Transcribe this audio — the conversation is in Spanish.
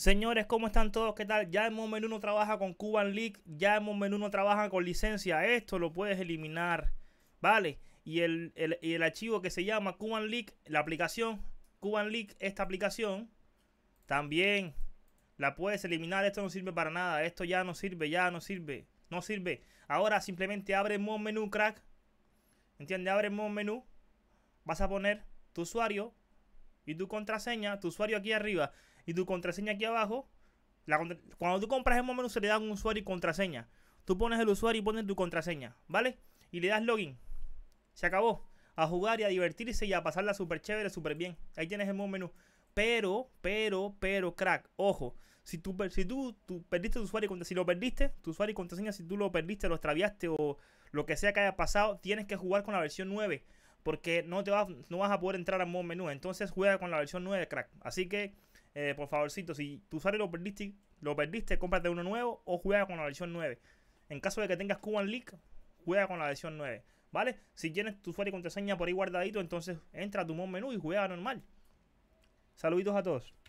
Señores, ¿cómo están todos? ¿Qué tal? Ya el Moment no trabaja con Cuban Leak. ya el menú no trabaja con licencia. Esto lo puedes eliminar, ¿vale? Y el, archivo que se llama Cuban Leak, la aplicación, Cuban Leak, esta aplicación, también la puedes eliminar. Esto no sirve para nada, esto ya no sirve, ya no sirve, no sirve. Ahora simplemente abre el menú, crack. ¿Entiendes? Abre el menú, vas a poner tu usuario, y tu contraseña, tu usuario aquí arriba y tu contraseña aquí abajo, cuando tú compras el menú se le da un usuario y contraseña. Tú pones el usuario y pones tu contraseña, ¿vale? Y le das login. Se acabó. A jugar y a divertirse y a pasarla súper chévere, súper bien. Ahí tienes el menú. Pero, pero, pero, crack, ojo. Si tú, si tú perdiste tu usuario y contraseña, si lo perdiste, tu usuario y contraseña, si tú lo perdiste, lo extraviaste o lo que sea que haya pasado, tienes que jugar con la versión 9 porque no, te vas, no vas a poder entrar al modo menú. Entonces juega con la versión 9 Crack. Así que, eh, por favorcito, si tu usuario lo perdiste, lo perdiste, cómprate uno nuevo o juega con la versión 9. En caso de que tengas Cuban leak juega con la versión 9. ¿Vale? Si tienes tu usuario y contraseña por ahí guardadito, entonces entra a tu modo menú y juega normal. Saluditos a todos.